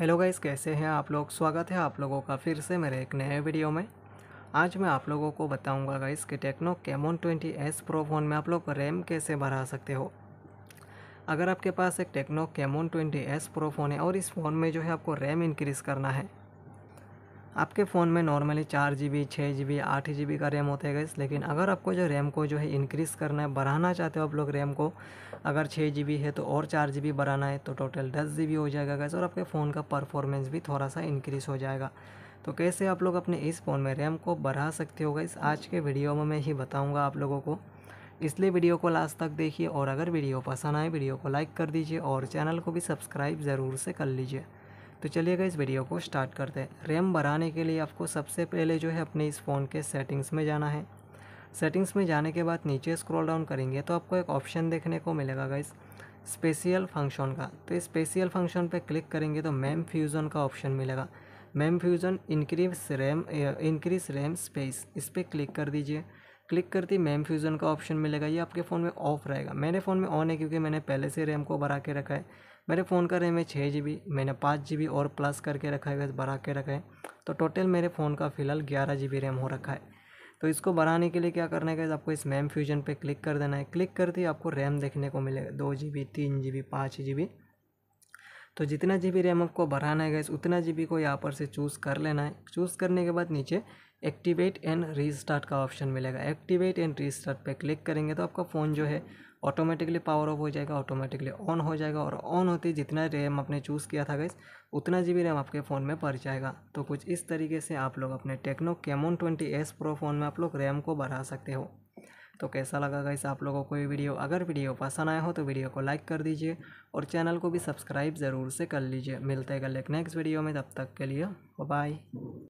hello guys कैसे हैं आप लोग स्वागत है आप लोगों का फिर से मेरे एक नए वीडियो में आज मैं आप लोगों को बताऊंगा गाइस कि Tecno Camon twenty S Pro phone में आप लोग रैम कैसे बढ़ा सकते हो अगर आपके पास एक Tecno Camon twenty S Pro phone है और इस फ़ोन में जो है आपको रैम इंक्रीज़ करना है आपके फ़ोन में नॉर्मली चार जी बी छः जी बी आठ जी बी का रैम होता है गैस लेकिन अगर आपको जो रैम को जो है इंक्रीज़ करना है बढ़ाना चाहते हो आप लोग रैम को अगर छः जी बी है तो और चार जी बी बढ़ाना है तो टोटल दस जी बी हो जाएगा गैस और आपके फ़ोन का परफॉर्मेंस भी थोड़ा सा इंक्रीज़ हो जाएगा तो कैसे आप लोग अपने इस फ़ोन में रैम को बढ़ा सकते हो गैस आज के वीडियो में मैं ही बताऊँगा आप लोगों को इसलिए वीडियो को लास्ट तक देखिए और अगर वीडियो पसंद आए वीडियो को लाइक कर दीजिए और चैनल को भी सब्सक्राइब ज़रूर से कर लीजिए तो चलिएगा इस वीडियो को स्टार्ट करते हैं रैम बढ़ाने के लिए आपको सबसे पहले जो है अपने इस फ़ोन के सेटिंग्स में जाना है सेटिंग्स में जाने के बाद नीचे स्क्रॉल डाउन करेंगे तो आपको एक ऑप्शन देखने को मिलेगा गाइस स्पेशियल फंक्शन का तो इस स्पेशियल फंक्शन पर क्लिक करेंगे तो मैम फ्यूज़न का ऑप्शन मिलेगा mem fusion increase RAM increase RAM space इस पर क्लिक कर दीजिए क्लिक ही मैम फ्यूज़न का ऑप्शन मिलेगा ये आपके फ़ोन में ऑफ रहेगा मेरे फ़ोन में ऑन है क्योंकि मैंने पहले से रैम को बढ़ा के रखा है मेरे फ़ोन का रैम है छः जी बी मैंने पाँच जी बी और प्लस करके रखा है बढ़ा के रखा है तो टोटल मेरे फ़ोन का फ़िलहाल ग्यारह जी बी रैम हो रखा है तो इसको बढ़ाने के लिए क्या करना है आपको इस मैम फ्यूजन पे क्लिक कर देना है क्लिक करते ही आपको रैम देखने को मिलेगा दो जी बी तीन जी बी पाँच जी बी तो जितना जी बी रैम आपको बढ़ाना है गैस उतना जी बी को यहाँ पर से चूज़ कर लेना है चूज़ करने के बाद नीचे एक्टिवेट एंड रीस्टार्ट का ऑप्शन मिलेगा एक्टिवेट एंड रीस्टार्ट पे क्लिक करेंगे तो आपका फ़ोन जो है ऑटोमेटिकली पावर ऑफ हो जाएगा ऑटोमेटिकली ऑन हो जाएगा और ऑन होते ही जितना रैम आपने चूज़ किया था गैस उतना जी रैम आपके फ़ोन में पड़ जाएगा तो कुछ इस तरीके से आप लोग अपने Tecno Camon twenty S Pro phone में आप लोग रैम को बढ़ा सकते हो तो कैसा लगा गैस आप लोगों को ये वीडियो अगर वीडियो पसंद आया हो तो वीडियो को लाइक कर दीजिए और चैनल को भी सब्सक्राइब ज़रूर से कर लीजिए मिलते हैं कल एक नेक्स्ट वीडियो में तब तक के लिए बाय